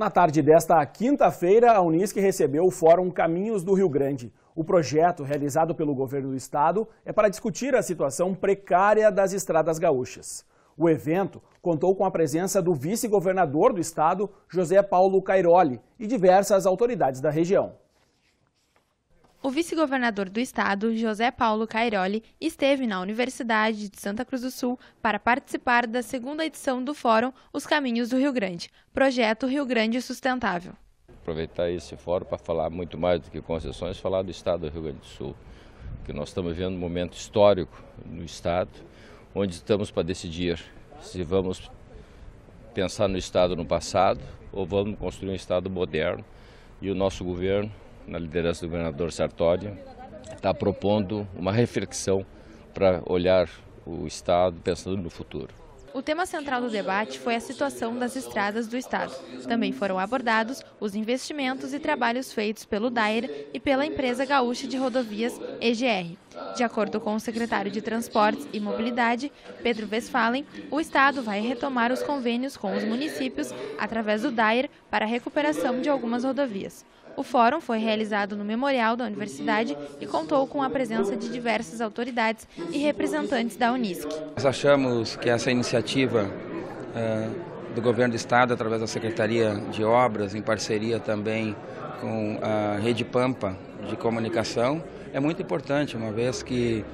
Na tarde desta quinta-feira, a Unisc recebeu o Fórum Caminhos do Rio Grande. O projeto, realizado pelo governo do estado, é para discutir a situação precária das estradas gaúchas. O evento contou com a presença do vice-governador do estado, José Paulo Cairoli, e diversas autoridades da região. O vice-governador do estado, José Paulo Cairoli, esteve na Universidade de Santa Cruz do Sul para participar da segunda edição do Fórum Os Caminhos do Rio Grande, projeto Rio Grande Sustentável. Aproveitar esse fórum para falar muito mais do que concessões, falar do estado do Rio Grande do Sul, que nós estamos vivendo um momento histórico no estado, onde estamos para decidir se vamos pensar no estado no passado ou vamos construir um estado moderno e o nosso governo na liderança do governador Sartori, está propondo uma reflexão para olhar o Estado pensando no futuro. O tema central do debate foi a situação das estradas do Estado. Também foram abordados os investimentos e trabalhos feitos pelo DAER e pela empresa gaúcha de rodovias EGR. De acordo com o secretário de Transportes e Mobilidade, Pedro Westphalen, o Estado vai retomar os convênios com os municípios através do DAER para a recuperação de algumas rodovias. O fórum foi realizado no memorial da universidade e contou com a presença de diversas autoridades e representantes da Unisc. Nós achamos que essa iniciativa é, do governo do estado, através da Secretaria de Obras, em parceria também com a Rede Pampa de Comunicação, é muito importante, uma vez que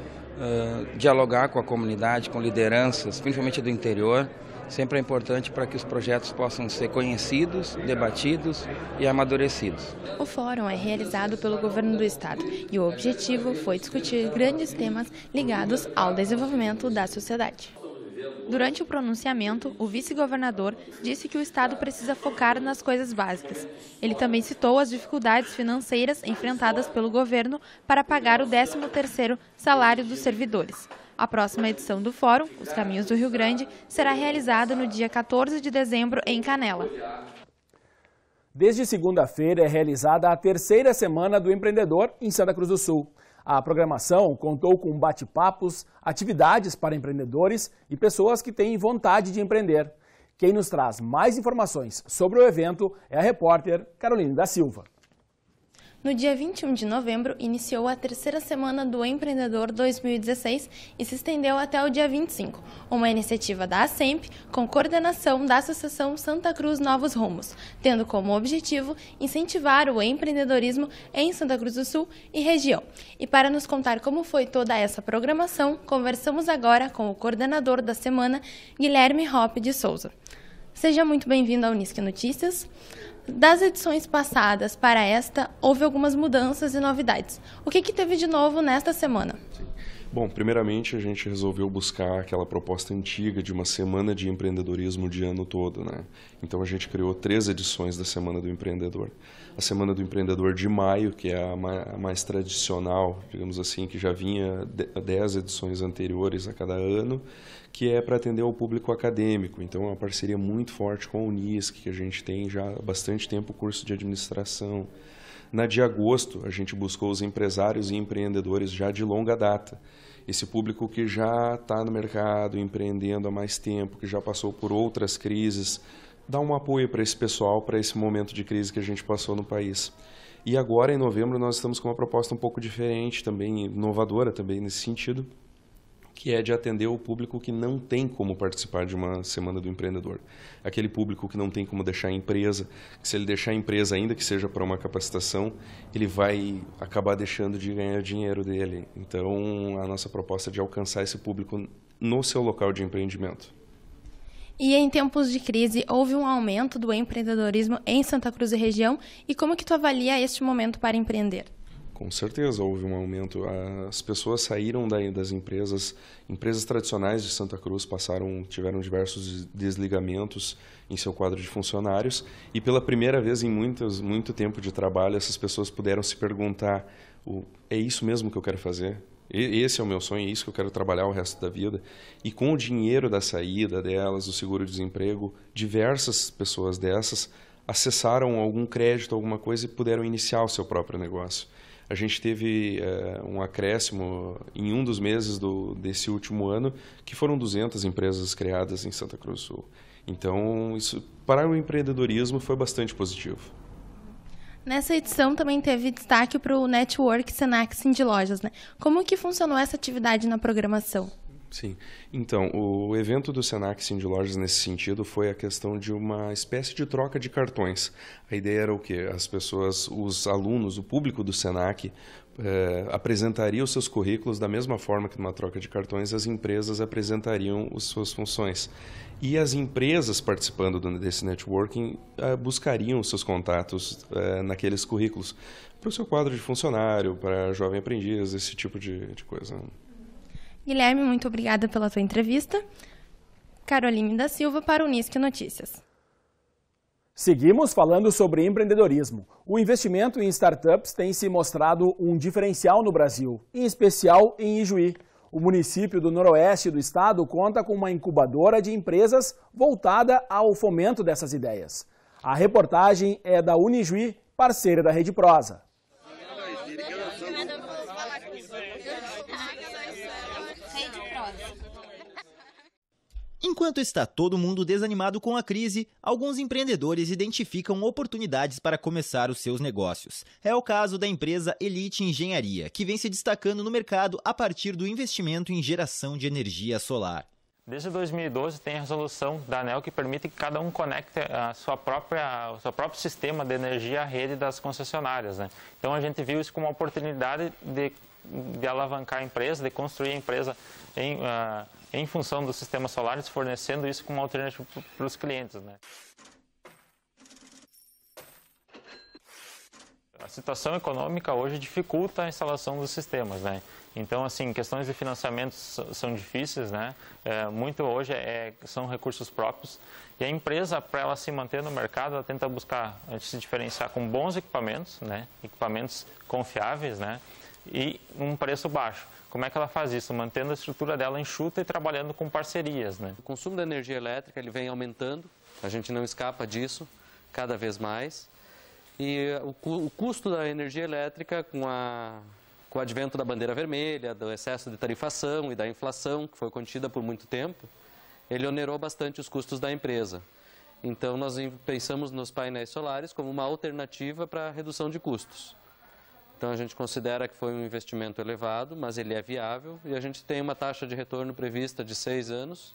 é, dialogar com a comunidade, com lideranças, principalmente do interior, sempre é importante para que os projetos possam ser conhecidos, debatidos e amadurecidos. O fórum é realizado pelo governo do estado e o objetivo foi discutir grandes temas ligados ao desenvolvimento da sociedade. Durante o pronunciamento, o vice-governador disse que o Estado precisa focar nas coisas básicas. Ele também citou as dificuldades financeiras enfrentadas pelo governo para pagar o 13º salário dos servidores. A próxima edição do Fórum, Os Caminhos do Rio Grande, será realizada no dia 14 de dezembro em Canela. Desde segunda-feira é realizada a terceira semana do empreendedor em Santa Cruz do Sul. A programação contou com bate-papos, atividades para empreendedores e pessoas que têm vontade de empreender. Quem nos traz mais informações sobre o evento é a repórter Carolina da Silva. No dia 21 de novembro, iniciou a terceira semana do Empreendedor 2016 e se estendeu até o dia 25, uma iniciativa da ASEMP com coordenação da Associação Santa Cruz Novos Rumos, tendo como objetivo incentivar o empreendedorismo em Santa Cruz do Sul e região. E para nos contar como foi toda essa programação, conversamos agora com o coordenador da semana, Guilherme Hoppe de Souza. Seja muito bem-vindo ao Unisque Notícias das edições passadas para esta, houve algumas mudanças e novidades. O que, que teve de novo nesta semana? Bom, primeiramente a gente resolveu buscar aquela proposta antiga de uma semana de empreendedorismo de ano todo, né? Então a gente criou três edições da Semana do Empreendedor. A Semana do Empreendedor de maio, que é a mais tradicional, digamos assim, que já vinha dez edições anteriores a cada ano, que é para atender ao público acadêmico. Então é uma parceria muito forte com a Unisc, que a gente tem já há bastante tempo o curso de administração. Na de agosto, a gente buscou os empresários e empreendedores já de longa data. Esse público que já está no mercado, empreendendo há mais tempo, que já passou por outras crises, dá um apoio para esse pessoal, para esse momento de crise que a gente passou no país. E agora, em novembro, nós estamos com uma proposta um pouco diferente também, inovadora também nesse sentido, que é de atender o público que não tem como participar de uma semana do empreendedor. Aquele público que não tem como deixar a empresa, que se ele deixar a empresa, ainda que seja para uma capacitação, ele vai acabar deixando de ganhar dinheiro dele. Então, a nossa proposta é de alcançar esse público no seu local de empreendimento. E em tempos de crise, houve um aumento do empreendedorismo em Santa Cruz e região. E como que tu avalia este momento para empreender? Com certeza houve um aumento. Ah, as pessoas saíram das empresas, empresas tradicionais de Santa Cruz passaram, tiveram diversos desligamentos em seu quadro de funcionários e pela primeira vez em muitos, muito tempo de trabalho essas pessoas puderam se perguntar: é isso mesmo que eu quero fazer? Esse é o meu sonho, é isso que eu quero trabalhar o resto da vida. E com o dinheiro da saída delas, o seguro-desemprego, diversas pessoas dessas acessaram algum crédito, alguma coisa e puderam iniciar o seu próprio negócio a gente teve é, um acréscimo em um dos meses do, desse último ano, que foram 200 empresas criadas em Santa Cruz do Sul. Então, isso para o empreendedorismo foi bastante positivo. Nessa edição também teve destaque para o Network Senac de Lojas. Né? Como que funcionou essa atividade na programação? Sim. Então, o evento do Senac Sim de Lojas nesse sentido foi a questão de uma espécie de troca de cartões. A ideia era o quê? As pessoas, os alunos, o público do Senac apresentariam eh, apresentaria os seus currículos da mesma forma que numa troca de cartões as empresas apresentariam as suas funções. E as empresas participando desse networking eh, buscariam os seus contatos eh, naqueles currículos para o seu quadro de funcionário, para jovem aprendiz, esse tipo de, de coisa. Né? Guilherme, muito obrigada pela sua entrevista. Caroline da Silva para o Unisque Notícias. Seguimos falando sobre empreendedorismo. O investimento em startups tem se mostrado um diferencial no Brasil, em especial em Ijuí. O município do noroeste do estado conta com uma incubadora de empresas voltada ao fomento dessas ideias. A reportagem é da Unijuí, parceira da Rede Prosa. Enquanto está todo mundo desanimado com a crise, alguns empreendedores identificam oportunidades para começar os seus negócios. É o caso da empresa Elite Engenharia, que vem se destacando no mercado a partir do investimento em geração de energia solar. Desde 2012 tem a resolução da ANEL que permite que cada um conecte a sua própria, o seu próprio sistema de energia à rede das concessionárias. Né? Então a gente viu isso como uma oportunidade de de alavancar a empresa, de construir a empresa em, uh, em função dos sistemas solares, fornecendo isso como alternativa para os clientes. Né? a situação econômica hoje dificulta a instalação dos sistemas, né? Então, assim, questões de financiamento são difíceis, né? É, muito hoje é, são recursos próprios. E a empresa, para ela se manter no mercado, ela tenta buscar se diferenciar com bons equipamentos, né? Equipamentos confiáveis, né? E um preço baixo. Como é que ela faz isso? Mantendo a estrutura dela enxuta e trabalhando com parcerias, né? O consumo da energia elétrica ele vem aumentando, a gente não escapa disso cada vez mais. E o, o custo da energia elétrica com a com o advento da bandeira vermelha, do excesso de tarifação e da inflação, que foi contida por muito tempo, ele onerou bastante os custos da empresa. Então, nós pensamos nos painéis solares como uma alternativa para a redução de custos. Então, a gente considera que foi um investimento elevado, mas ele é viável e a gente tem uma taxa de retorno prevista de seis anos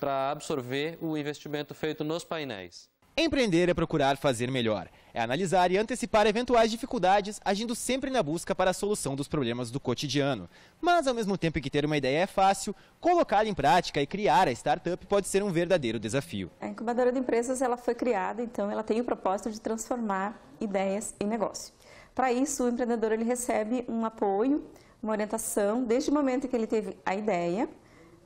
para absorver o investimento feito nos painéis. Empreender é procurar fazer melhor, é analisar e antecipar eventuais dificuldades, agindo sempre na busca para a solução dos problemas do cotidiano. Mas, ao mesmo tempo que ter uma ideia é fácil, colocá-la em prática e criar a startup pode ser um verdadeiro desafio. A incubadora de empresas ela foi criada, então ela tem o propósito de transformar ideias em negócio. Para isso, o empreendedor ele recebe um apoio, uma orientação, desde o momento que ele teve a ideia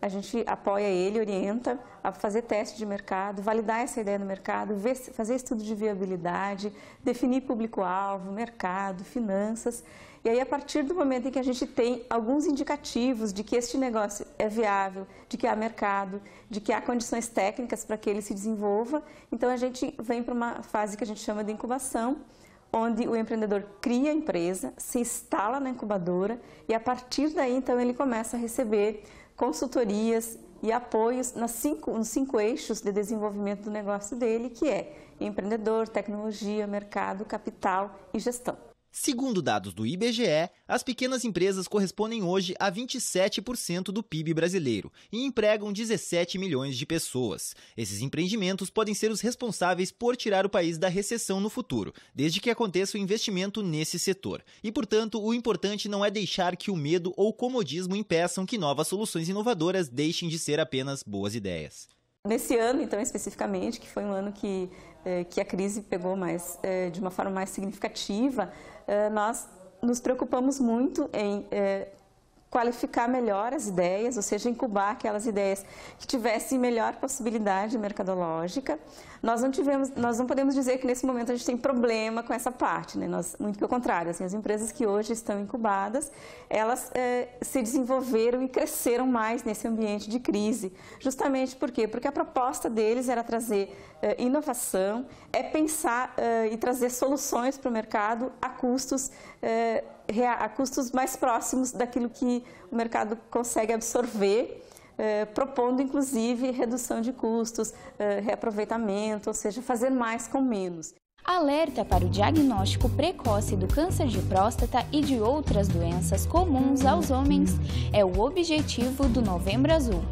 a gente apoia ele, orienta a fazer teste de mercado, validar essa ideia no mercado, ver, fazer estudo de viabilidade, definir público-alvo, mercado, finanças. E aí, a partir do momento em que a gente tem alguns indicativos de que este negócio é viável, de que há mercado, de que há condições técnicas para que ele se desenvolva, então a gente vem para uma fase que a gente chama de incubação, onde o empreendedor cria a empresa, se instala na incubadora e a partir daí então ele começa a receber consultorias e apoios nas cinco, nos cinco eixos de desenvolvimento do negócio dele, que é empreendedor, tecnologia, mercado, capital e gestão. Segundo dados do IBGE, as pequenas empresas correspondem hoje a 27% do PIB brasileiro e empregam 17 milhões de pessoas. Esses empreendimentos podem ser os responsáveis por tirar o país da recessão no futuro, desde que aconteça o investimento nesse setor. E, portanto, o importante não é deixar que o medo ou comodismo impeçam que novas soluções inovadoras deixem de ser apenas boas ideias. Nesse ano, então, especificamente, que foi um ano que, eh, que a crise pegou mais, eh, de uma forma mais significativa, eh, nós nos preocupamos muito em qualificar melhor as ideias, ou seja, incubar aquelas ideias que tivessem melhor possibilidade mercadológica. Nós não tivemos, nós não podemos dizer que nesse momento a gente tem problema com essa parte, né? Nós, muito pelo contrário, assim, as empresas que hoje estão incubadas, elas eh, se desenvolveram e cresceram mais nesse ambiente de crise, justamente por quê? Porque a proposta deles era trazer eh, inovação, é pensar eh, e trazer soluções para o mercado a custos a custos mais próximos daquilo que o mercado consegue absorver, eh, propondo inclusive redução de custos, eh, reaproveitamento, ou seja, fazer mais com menos. Alerta para o diagnóstico precoce do câncer de próstata e de outras doenças comuns aos homens é o objetivo do Novembro Azul.